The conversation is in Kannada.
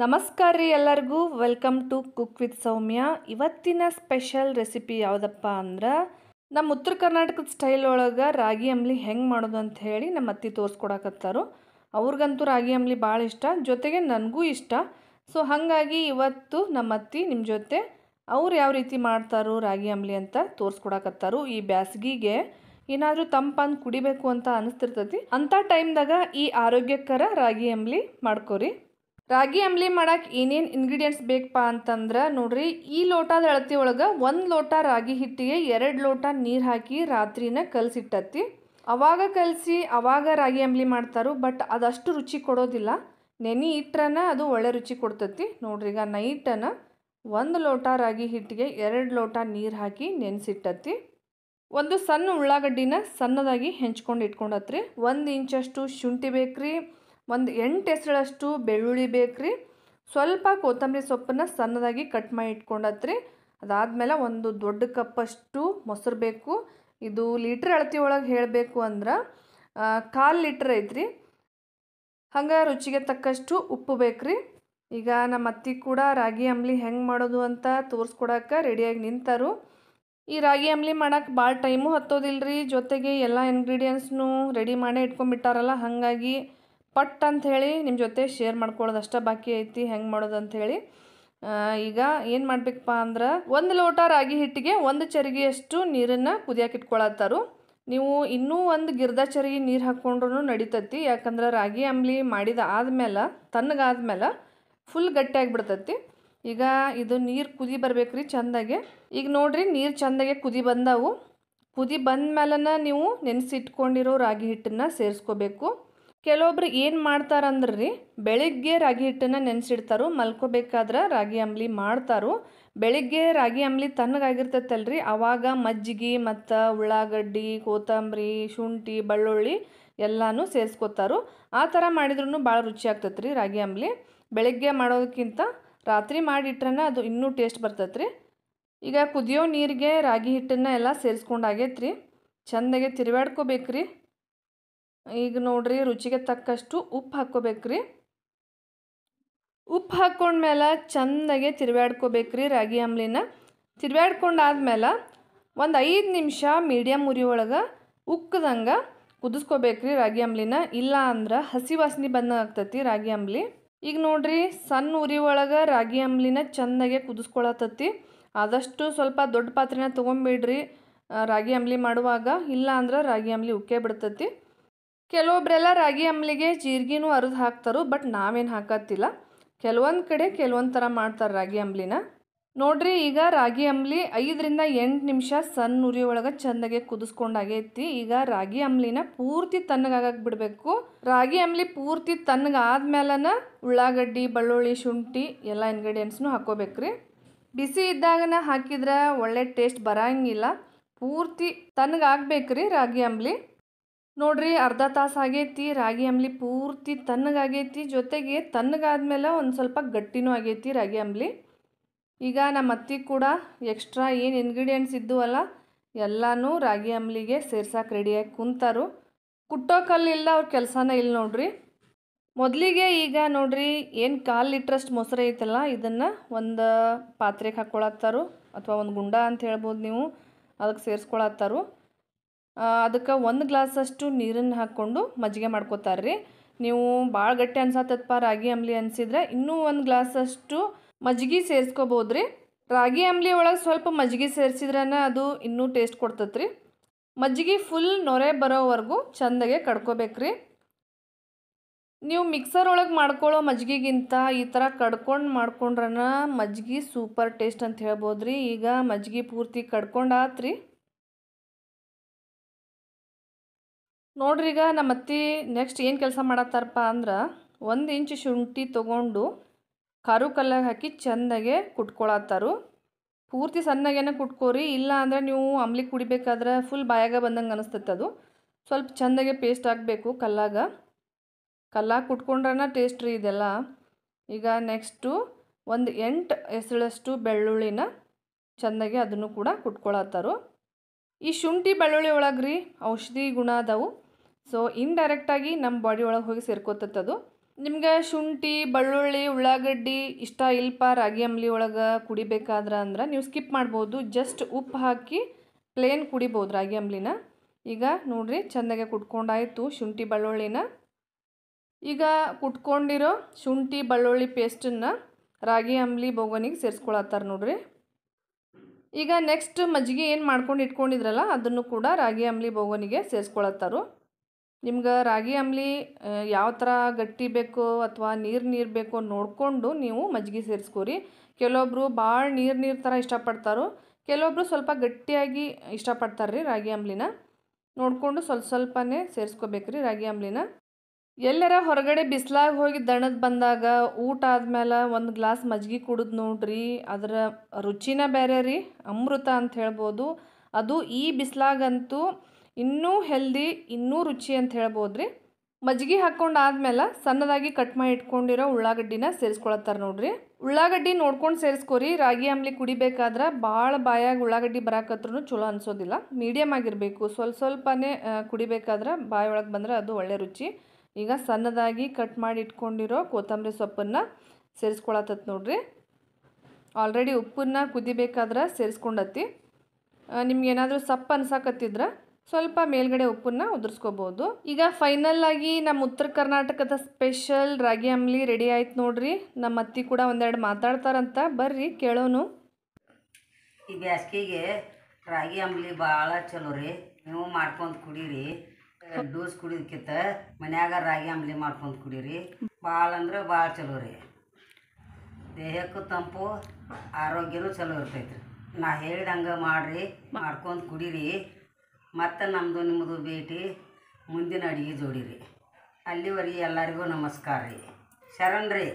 ನಮಸ್ಕಾರ ರೀ ಎಲ್ಲರಿಗೂ welcome to cook with Soumya ಇವತ್ತಿನ ಸ್ಪೆಷಲ್ ರೆಸಿಪಿ ಯಾವುದಪ್ಪ ಅಂದ್ರೆ ನಮ್ಮ ಉತ್ತರ ಕರ್ನಾಟಕದ ಸ್ಟೈಲ್ ಒಳಗೆ ರಾಗಿ ಅಂಬ್ಲಿ ಹೆಂಗೆ ಮಾಡೋದು ಅಂತ ಹೇಳಿ ನಮ್ಮ ಅತ್ತಿ ತೋರಿಸ್ಕೊಡಕತ್ತಾರು ಅವ್ರಿಗಂತೂ ರಾಗಿ ಅಂಬ್ಲಿ ಭಾಳ ಇಷ್ಟ ಜೊತೆಗೆ ನನಗೂ ಇಷ್ಟ ಸೊ ಹಾಗಾಗಿ ಇವತ್ತು ನಮ್ಮ ಅತ್ತಿ ನಿಮ್ಮ ಜೊತೆ ಅವ್ರು ಯಾವ ರೀತಿ ಮಾಡ್ತಾರೋ ರಾಗಿ ಅಂಬ್ಲಿ ಅಂತ ತೋರ್ಸ್ಕೊಡಕತ್ತಾರು ಈ ಬ್ಯಾಸಗಿಗೆ ಏನಾದರೂ ತಂಪಂದು ಕುಡಿಬೇಕು ಅಂತ ಅನಿಸ್ತಿರ್ತೈತಿ ಅಂಥ ಟೈಮ್ದಾಗ ಈ ಆರೋಗ್ಯಕರ ರಾಗಿ ಅಂಬ್ಲಿ ಮಾಡ್ಕೋರಿ ರಾಗಿ ಅಂಬ್ಲಿ ಮಾಡಕ್ಕೆ ಏನೇನು ಇಂಗ್ರೀಡಿಯೆಂಟ್ಸ್ ಬೇಕಪ್ಪ ಅಂತಂದ್ರೆ ನೋಡ್ರಿ ಈ ಲೋಟದ ಅಳತಿ ಒಳಗೆ ಒಂದು ಲೋಟ ರಾಗಿ ಹಿಟ್ಟಿಗೆ ಎರಡು ಲೋಟ ನೀರು ಹಾಕಿ ರಾತ್ರಿನ ಕಲಸಿಟ್ಟತ್ತಿ ಅವಾಗ ಕಲಸಿ ಅವಾಗ ರಾಗಿ ಅಂಬ್ಲಿ ಮಾಡ್ತಾರೋ ಬಟ್ ಅದಷ್ಟು ರುಚಿ ಕೊಡೋದಿಲ್ಲ ನೆನೆ ಇಟ್ರನ ಅದು ಒಳ್ಳೆ ರುಚಿ ಕೊಡ್ತತಿ ನೋಡ್ರಿ ಈಗ ನೈಟನ ಒಂದು ಲೋಟ ರಾಗಿ ಹಿಟ್ಟಿಗೆ ಎರಡು ಲೋಟ ನೀರು ಹಾಕಿ ನೆನೆಸಿಟ್ಟತ್ತಿ ಒಂದು ಸಣ್ಣ ಉಳ್ಳಾಗಡ್ಡಿನ ಸಣ್ಣದಾಗಿ ಹೆಂಚ್ಕೊಂಡು ಇಟ್ಕೊಂಡತ್ರಿ ಒಂದು ಇಂಚಷ್ಟು ಶುಂಠಿ ಬೇಕ್ರಿ ಒಂದು ಎಂಟು ಹೆಸರಷ್ಟು ಬೆಳ್ಳುಳ್ಳಿ ಬೇಕು ರೀ ಸ್ವಲ್ಪ ಕೊತ್ತಂಬರಿ ಸೊಪ್ಪನ್ನು ಸಣ್ಣದಾಗಿ ಕಟ್ ಮಾಡಿ ಇಟ್ಕೊಂಡತ್ರಿ ಅದಾದಮೇಲೆ ಒಂದು ದೊಡ್ಡ ಕಪ್ಪಷ್ಟು ಮೊಸರು ಬೇಕು ಇದು ಲೀಟ್ರ್ ಅಳತಿ ಒಳಗೆ ಹೇಳಬೇಕು ಅಂದ್ರೆ ಕಾಲು ಲೀಟ್ರ್ ಐತ್ರಿ ಹಂಗೆ ರುಚಿಗೆ ತಕ್ಕಷ್ಟು ಉಪ್ಪು ಬೇಕ್ರಿ ಈಗ ನಮ್ಮ ಅತ್ತಿ ಕೂಡ ರಾಗಿ ಅಂಬ್ಲಿ ಹೆಂಗೆ ಮಾಡೋದು ಅಂತ ತೋರಿಸ್ಕೊಡಕ್ಕೆ ರೆಡಿಯಾಗಿ ನಿಂತರು ಈ ರಾಗಿ ಅಂಬ್ಲಿ ಮಾಡೋಕ್ಕೆ ಭಾಳ ಟೈಮು ಹತ್ತೋದಿಲ್ಲ ರೀ ಜೊತೆಗೆ ಎಲ್ಲ ಇಂಗ್ರೀಡಿಯೆಂಟ್ಸ್ನೂ ರೆಡಿ ಮಾಡೇ ಇಟ್ಕೊಂಡ್ಬಿಟ್ಟಾರಲ್ಲ ಹಾಗಾಗಿ ಪಟ್ ಅಂಥೇಳಿ ನಿಮ್ಮ ಜೊತೆ ಶೇರ್ ಅಷ್ಟೇ ಬಾಕಿ ಐತಿ ಹೆಂಗೆ ಮಾಡೋದು ಹೇಳಿ ಈಗ ಏನು ಮಾಡಬೇಕಪ್ಪ ಅಂದ್ರೆ ಒಂದು ಲೋಟ ರಾಗಿ ಹಿಟ್ಟಿಗೆ ಒಂದು ಚರಿಗೆಯಷ್ಟು ನೀರನ್ನು ಕುದಿಯಕ್ಕೆ ಇಟ್ಕೊಳತ್ತಾರು ನೀವು ಇನ್ನೂ ಒಂದು ಗಿರ್ದ ಚರಿಗೆ ನೀರು ಹಾಕ್ಕೊಂಡ್ರೂ ನಡೀತತ್ತಿ ಯಾಕಂದ್ರೆ ರಾಗಿ ಅಂಬ್ಲಿ ಮಾಡಿದ ಆದ್ಮೇಲೆ ತಣ್ಣಗಾದ್ಮೇಲೆ ಫುಲ್ ಗಟ್ಟಿಯಾಗಿ ಬಿಡ್ತೈತಿ ಈಗ ಇದು ನೀರು ಕುದಿ ರೀ ಚೆಂದಾಗೆ ಈಗ ನೋಡಿರಿ ನೀರು ಚೆಂದಾಗೆ ಕುದಿ ಬಂದವು ಕುದಿ ಬಂದ ನೀವು ನೆನೆಸಿಟ್ಕೊಂಡಿರೋ ರಾಗಿ ಹಿಟ್ಟನ್ನು ಸೇರಿಸ್ಕೋಬೇಕು ಕೆಲವೊಬ್ರು ಏನು ಮಾಡ್ತಾರಂದ್ರೆ ರೀ ಬೆಳಿಗ್ಗೆ ರಾಗಿ ಹಿಟ್ಟನ್ನು ನೆನೆಸಿಡ್ತಾರೋ ಮಲ್ಕೋಬೇಕಾದ್ರೆ ರಾಗಿ ಅಂಬ್ಲಿ ಮಾಡ್ತಾರೋ ಬೆಳಿಗ್ಗೆ ರಾಗಿ ಅಂಬ್ಲಿ ರೀ ಆವಾಗ ಮಜ್ಜಿಗೆ ಮತ್ತು ಉಳ್ಳಾಗಡ್ಡಿ ಕೋತಂಬರಿ ಶುಂಠಿ ಬೆಳ್ಳುಳ್ಳಿ ಎಲ್ಲನೂ ಸೇರಿಸ್ಕೋತಾರೋ ಆ ಥರ ಮಾಡಿದ್ರೂ ಭಾಳ ರುಚಿ ಆಗ್ತೈತೆ ರೀ ರಾಗಿ ಅಂಬ್ಲಿ ಬೆಳಿಗ್ಗೆ ಮಾಡೋದಕ್ಕಿಂತ ರಾತ್ರಿ ಮಾಡಿಟ್ರೆ ಅದು ಇನ್ನೂ ಟೇಸ್ಟ್ ಬರ್ತೈತೆ ರೀ ಈಗ ಕುದಿಯೋ ನೀರಿಗೆ ರಾಗಿ ಹಿಟ್ಟನ್ನು ಎಲ್ಲ ಸೇರಿಸ್ಕೊಂಡಾಗೈತೆ ರೀ ಚೆಂದಾಗೆ ತಿರುವಾಡ್ಕೋಬೇಕು ರೀ ಈಗ ನೋಡ್ರಿ ರುಚಿಗೆ ತಕ್ಕಷ್ಟು ಉಪ್ಪು ಹಾಕ್ಕೋಬೇಕ್ರಿ ಉಪ್ಪು ಹಾಕ್ಕೊಂಡ್ಮೇಲೆ ಚೆಂದಾಗೆ ತಿರ್ವ್ಯಾಡ್ಕೋಬೇಕ್ರಿ ರಾಗಿ ಅಂಬ್ಲಿನ ತಿರ್ವ್ಯಾಡ್ಕೊಂಡಾದ್ಮೇಲೆ ಒಂದು ಐದು ನಿಮಿಷ ಮೀಡಿಯಮ್ ಉರಿ ಒಳಗೆ ಉಕ್ಕದಂಗೆ ಕುದಿಸ್ಕೋಬೇಕ್ರಿ ರಾಗಿ ಅಂಬ್ಲಿನ ಇಲ್ಲ ಅಂದ್ರೆ ಹಸಿ ವಾಸನೆ ಬಂದಾಗ್ತತಿ ರಾಗಿ ಅಂಬ್ಲಿ ಈಗ ನೋಡ್ರಿ ಸಣ್ಣ ಉರಿ ಒಳಗೆ ರಾಗಿ ಅಂಬ್ಲಿನ ಚೆಂದಾಗೆ ಕುದಿಸ್ಕೊಳತ್ತತಿ ಆದಷ್ಟು ಸ್ವಲ್ಪ ದೊಡ್ಡ ಪಾತ್ರೆನ ತೊಗೊಂಬಿಡ್ರಿ ರಾಗಿ ಅಂಬ್ಲಿ ಮಾಡುವಾಗ ಇಲ್ಲ ಅಂದ್ರೆ ರಾಗಿ ಅಂಬ್ಲಿ ಉಕ್ಕೇ ಬಿಡ್ತತಿ ಕೆಲವೊಬ್ಬರೆಲ್ಲ ರಾಗಿ ಅಂಬ್ಲಿಗೆ ಜೀರಿಗೆನೂ ಅರಿದು ಹಾಕ್ತಾರೆ ಬಟ್ ನಾವೇನು ಹಾಕತ್ತಿಲ್ಲ ಕೆಲವೊಂದು ಕಡೆ ಕೆಲವೊಂದು ಥರ ಮಾಡ್ತಾರೆ ರಾಗಿ ಅಂಬ್ಲಿನ ನೋಡ್ರಿ ಈಗ ರಾಗಿ ಅಂಬ್ಲಿ ಐದರಿಂದ ಎಂಟು ನಿಮಿಷ ಸಣ್ಣ ಉರಿ ಒಳಗೆ ಚೆಂದಾಗೆ ಕುದಿಸ್ಕೊಂಡಾಗೈತಿ ಈಗ ರಾಗಿ ಅಂಬ್ಲಿನ ಪೂರ್ತಿ ತಣ್ಣಗಾಗಕ್ಕೆ ಬಿಡಬೇಕು ರಾಗಿ ಅಂಬಲಿ ಪೂರ್ತಿ ತಣ್ಣಗಾದ್ಮೇಲನ ಉಳ್ಳಾಗಡ್ಡಿ ಬೆಳ್ಳುಳ್ಳಿ ಶುಂಠಿ ಎಲ್ಲ ಹಾಕೋಬೇಕು ರೀ ಬಿಸಿ ಇದ್ದಾಗನ ಹಾಕಿದ್ರೆ ಒಳ್ಳೆ ಟೇಸ್ಟ್ ಬರೋಂಗಿಲ್ಲ ಪೂರ್ತಿ ರೀ ರಾಗಿ ಅಂಬ್ಲಿ ನೋಡ್ರಿ ಅರ್ಧ ತಾಸು ಆಗೈತಿ ರಾಗಿ ಅಂಬ್ಲಿ ಪೂರ್ತಿ ತಣ್ಣಗಾಗೈತಿ ಜೊತೆಗೆ ತಣ್ಣಗಾದ್ಮೇಲೆ ಒಂದು ಸ್ವಲ್ಪ ಗಟ್ಟಿನೂ ಆಗೈತಿ ರಾಗಿ ಅಂಬ್ಲಿ ಈಗ ನಮ್ಮ ಅತ್ತಿ ಕೂಡ ಎಕ್ಸ್ಟ್ರಾ ಏನು ಇಂಗ್ರೀಡಿಯೆಂಟ್ಸ್ ಇದ್ದುವಲ್ಲ ಎಲ್ಲನೂ ರಾಗಿ ಅಂಬ್ಲಿಗೆ ಸೇರ್ಸೋಕೆ ರೆಡಿಯಾಗಿ ಕುಂತಾರು ಕುಟ್ಟೋ ಕಲ್ಲಿಲ್ಲ ಅವ್ರ ಕೆಲಸನೇ ಇಲ್ಲ ನೋಡ್ರಿ ಮೊದಲಿಗೆ ಈಗ ನೋಡ್ರಿ ಏನು ಕಾಲು ಲೀಟ್ರಷ್ಟು ಮೊಸರು ಐತಲ್ಲ ಇದನ್ನು ಒಂದು ಪಾತ್ರೆಗೆ ಹಾಕ್ಕೊಳತ್ತಾರು ಅಥವಾ ಒಂದು ಗುಂಡ ಅಂತ ಹೇಳ್ಬೋದು ನೀವು ಅದಕ್ಕೆ ಸೇರಿಸ್ಕೊಳತ್ತಾರು ಅದಕ್ಕೆ ಒಂದು ಗ್ಲಾಸಷ್ಟು ನೀರನ್ನು ಹಾಕ್ಕೊಂಡು ಮಜ್ಜಿಗೆ ಮಾಡ್ಕೋತಾರ್ರಿ ನೀವು ಭಾಳ ಗಟ್ಟಿ ಅನ್ಸತ್ತಪ್ಪ ರಾಗಿ ಅಂಬ್ಲಿ ಅನ್ಸಿದ್ರೆ ಇನ್ನೂ ಒಂದು ಗ್ಲಾಸಷ್ಟು ಮಜ್ಜಿಗೆ ಸೇರಿಸ್ಕೋಬೋದು ರೀ ರಾಗಿ ಅಂಬ್ಲಿ ಒಳಗೆ ಸ್ವಲ್ಪ ಮಜ್ಜಿಗೆ ಸೇರಿಸಿದ್ರೇ ಅದು ಇನ್ನೂ ಟೇಸ್ಟ್ ಕೊಡ್ತತ್ರಿ ಮಜ್ಜಿಗೆ ಫುಲ್ ನೊರೆ ಬರೋವರೆಗೂ ಚೆಂದಾಗೆ ಕಡ್ಕೋಬೇಕ್ರಿ ನೀವು ಮಿಕ್ಸರ್ ಒಳಗೆ ಮಾಡ್ಕೊಳ್ಳೋ ಮಜ್ಜಿಗೆಗಿಂತ ಈ ಥರ ಕಡ್ಕೊಂಡು ಮಾಡ್ಕೊಂಡ್ರನ ಮಜ್ಜಿಗೆ ಸೂಪರ್ ಟೇಸ್ಟ್ ಅಂತ ಹೇಳ್ಬೋದು ರೀ ಈಗ ಮಜ್ಜಿಗೆ ಪೂರ್ತಿ ಕಡ್ಕೊಂಡಾತ್ರಿ ಈಗ ನಮ್ಮ ಅತ್ತಿ ನೆಕ್ಸ್ಟ್ ಏನು ಕೆಲಸ ಮಾಡತ್ತಾರಪ್ಪ ಅಂದ್ರೆ ಒಂದು ಇಂಚು ಶುಂಠಿ ತೊಗೊಂಡು ಖಾರು ಕಲ್ಲಾಗ ಹಾಕಿ ಚೆಂದಾಗೆ ಕುಟ್ಕೊಳತ್ತಾರು ಪೂರ್ತಿ ಸಣ್ಣಗೇನೆ ಕುಟ್ಕೋರಿ ಇಲ್ಲ ಅಂದರೆ ನೀವು ಅಂಬ್ಲಿಗೆ ಕುಡಿಬೇಕಾದ್ರೆ ಫುಲ್ ಬಾಯಾಗ ಬಂದಂಗೆ ಅನಿಸ್ತೈತೆ ಅದು ಸ್ವಲ್ಪ ಚೆಂದಾಗೆ ಪೇಸ್ಟ್ ಹಾಕಬೇಕು ಕಲ್ಲಾಗ ಕಲ್ಲಾಗ ಕುಟ್ಕೊಂಡ್ರೆ ಟೇಸ್ಟ್ ರೀ ಇದೆಲ್ಲ ಈಗ ನೆಕ್ಸ್ಟು ಒಂದು ಎಂಟು ಹೆಸಳಷ್ಟು ಬೆಳ್ಳುಳ್ಳಿನ ಚೆಂದಾಗೆ ಅದನ್ನು ಕೂಡ ಕುಟ್ಕೊಳತ್ತಾರು ಈ ಶುಂಠಿ ಬೆಳ್ಳುಳ್ಳಿ ಒಳಗೆ ರೀ ಔಷಧಿ ಗುಣ ಅದಾವು ಸೊ ಡೈರೆಕ್ಟಾಗಿ ನಮ್ಮ ಬಾಡಿ ಒಳಗೆ ಹೋಗಿ ಸೇರ್ಕೋತದ್ದು ನಿಮ್ಗೆ ಶುಂಠಿ ಬೆಳ್ಳುಳ್ಳಿ ಉಳ್ಳಾಗಡ್ಡಿ ಇಷ್ಟ ಇಲ್ಪ ರಾಗಿ ಅಂಬ್ಲಿ ಒಳಗೆ ಕುಡಿಬೇಕಾದ್ರೆ ಅಂದ್ರೆ ನೀವು ಸ್ಕಿಪ್ ಮಾಡ್ಬೋದು ಜಸ್ಟ್ ಉಪ್ಪು ಹಾಕಿ ಪ್ಲೇನ್ ಕುಡಿಬೋದು ರಾಗಿ ಅಂಬ್ಲಿನ ಈಗ ನೋಡ್ರಿ ಚೆಂದಾಗೆ ಕುಟ್ಕೊಂಡಾಯಿತು ಶುಂಠಿ ಬೆಳ್ಳುಳ್ಳಿನ ಈಗ ಕುಟ್ಕೊಂಡಿರೋ ಶುಂಠಿ ಬೆಳ್ಳುಳ್ಳಿ ಪೇಸ್ಟನ್ನು ರಾಗಿ ಅಂಬ್ಲಿ ಬೋಗನಿಗೆ ಸೇರಿಸ್ಕೊಳತ್ತಾರ ನೋಡ್ರಿ ಈಗ ನೆಕ್ಸ್ಟ್ ಮಜ್ಜಿಗೆ ಏನು ಮಾಡ್ಕೊಂಡು ಇಟ್ಕೊಂಡಿದ್ರಲ್ಲ ಅದನ್ನು ಕೂಡ ರಾಗಿ ಅಂಬ್ಲಿ ಬೋಗನಿಗೆ ಸೇರಿಸ್ಕೊಳತ್ತಾರು ನಿಮ್ಗೆ ರಾಗಿ ಅಂಬ್ಲಿ ಯಾವ ಥರ ಗಟ್ಟಿ ಬೇಕು ಅಥವಾ ನೀರು ನೀರು ಬೇಕು ನೋಡಿಕೊಂಡು ನೀವು ಮಜ್ಜಿಗೆ ಸೇರಿಸ್ಕೋರಿ ಕೆಲವೊಬ್ಬರು ಭಾಳ ನೀರು ನೀರು ಥರ ಇಷ್ಟಪಡ್ತಾರೋ ಕೆಲವೊಬ್ಬರು ಸ್ವಲ್ಪ ಗಟ್ಟಿಯಾಗಿ ಇಷ್ಟಪಡ್ತಾರ್ರಿ ರೀ ರಾಗಿ ಅಂಬ್ಲಿನ ನೋಡಿಕೊಂಡು ಸ್ವಲ್ಪ ಸ್ವಲ್ಪನೇ ರೀ ರಾಗಿ ಅಂಬ್ಲಿನ ಎಲ್ಲರ ಹೊರಗಡೆ ಬಿಸಿಲಾಗಿ ಹೋಗಿ ದಣದ ಬಂದಾಗ ಊಟ ಆದಮೇಲೆ ಒಂದು ಗ್ಲಾಸ್ ಮಜ್ಜಿಗೆ ಕುಡಿದು ನೋಡ್ರಿ ಅದರ ರುಚಿನ ಬೇರೆ ರೀ ಅಮೃತ ಅಂತ ಹೇಳ್ಬೋದು ಅದು ಈ ಬಿಸಿಲಾಗಂತೂ ಇನ್ನೂ ಹೆಲ್ದಿ ಇನ್ನೂ ರುಚಿ ಅಂತ ಹೇಳ್ಬೋದು ರೀ ಮಜ್ಜಿಗೆ ಹಾಕ್ಕೊಂಡಾದ್ಮೇಲೆ ಸಣ್ಣದಾಗಿ ಕಟ್ ಮಾಡಿ ಇಟ್ಕೊಂಡಿರೋ ಉಳ್ಳಾಗಡ್ಡಿನ ಸೇರಿಸ್ಕೊಳತ್ತಾರ ನೋಡ್ರಿ ಉಳ್ಳಾಗಡ್ಡಿ ನೋಡ್ಕೊಂಡು ಸೇರಿಸ್ಕೊರಿ ರಾಗಿ ಅಂಬ್ಲಿ ಕುಡಿಬೇಕಾದ್ರೆ ಭಾಳ ಬಾಯಾಗ ಉಳ್ಳಾಗಡ್ಡಿ ಬರಾಕತ್ರೂ ಚಲೋ ಅನಿಸೋದಿಲ್ಲ ಮೀಡಿಯಮ್ ಆಗಿರಬೇಕು ಸ್ವಲ್ಪ ಸ್ವಲ್ಪನೇ ಕುಡಿಬೇಕಾದ್ರೆ ಒಳಗೆ ಬಂದರೆ ಅದು ಒಳ್ಳೆ ರುಚಿ ಈಗ ಸಣ್ಣದಾಗಿ ಕಟ್ ಮಾಡಿ ಇಟ್ಕೊಂಡಿರೋ ಕೊತ್ತಂಬರಿ ಸೊಪ್ಪನ್ನು ಸೇರಿಸ್ಕೊಳತ್ತತ್ ನೋಡ್ರಿ ಆಲ್ರೆಡಿ ಉಪ್ಪನ್ನು ಕುದಿಬೇಕಾದ್ರೆ ಸೇರಿಸ್ಕೊಂಡತ್ತಿ ನಿಮ್ಗೆ ಏನಾದರೂ ಸಪ್ಪು ಅನ್ಸಾಕತ್ತಿದ್ರೆ ಸ್ವಲ್ಪ ಮೇಲ್ಗಡೆ ಉಪ್ಪನ್ನ ಉದುರ್ಸ್ಕೋಬಹುದು ಈಗ ಫೈನಲ್ ಆಗಿ ನಮ್ಮ ಉತ್ತರ ಕರ್ನಾಟಕದ ಸ್ಪೆಷಲ್ ರಾಗಿ ಅಂಬ್ಲಿ ರೆಡಿ ಆಯ್ತು ನೋಡ್ರಿ ನಮ್ಮ ಅತ್ತಿ ಕೂಡ ಒಂದೆರಡು ಮಾತಾಡ್ತಾರಂತ ಬರ್ರಿ ಕೇಳೋನು ಈ ಬ್ಯಾಸ್ಗೆಗೆ ರಾಗಿ ಅಂಬ್ಲಿ ಭಾಳ ಚಲೋ ರೀ ನೀವು ಮಾಡ್ಕೊಂಡು ಕುಡೀರಿ ಡೋಸ್ ಕುಡಿದಕ್ಕಿಂತ ಮನ್ಯಾಗ ರಾಗಿ ಅಂಬ್ಲಿ ಮಾಡ್ಕೊಂಡು ಕುಡೀರಿ ಭಾಳ ಅಂದ್ರೆ ಭಾಳ ಚಲೋ ರೀ ದೇಹಕ್ಕೂ ತಂಪು ಆರೋಗ್ಯನೂ ಚಲೋ ಇರ್ತೈತ್ರಿ ನಾ ಹೇಳಿದಂಗೆ ಮಾಡ್ರಿ ಮಾಡ್ಕೊಂಡು ಕುಡೀರಿ ಮತ್ತು ನಮ್ಮದು ನಿಮ್ಮದು ಭೇಟಿ ಮುಂದಿನ ಅಡುಗೆ ಜೋಡಿರಿ ಅಲ್ಲಿವರೆಗೆ ಎಲ್ಲರಿಗೂ ನಮಸ್ಕಾರ ರೀ ಶರಣ್ರಿ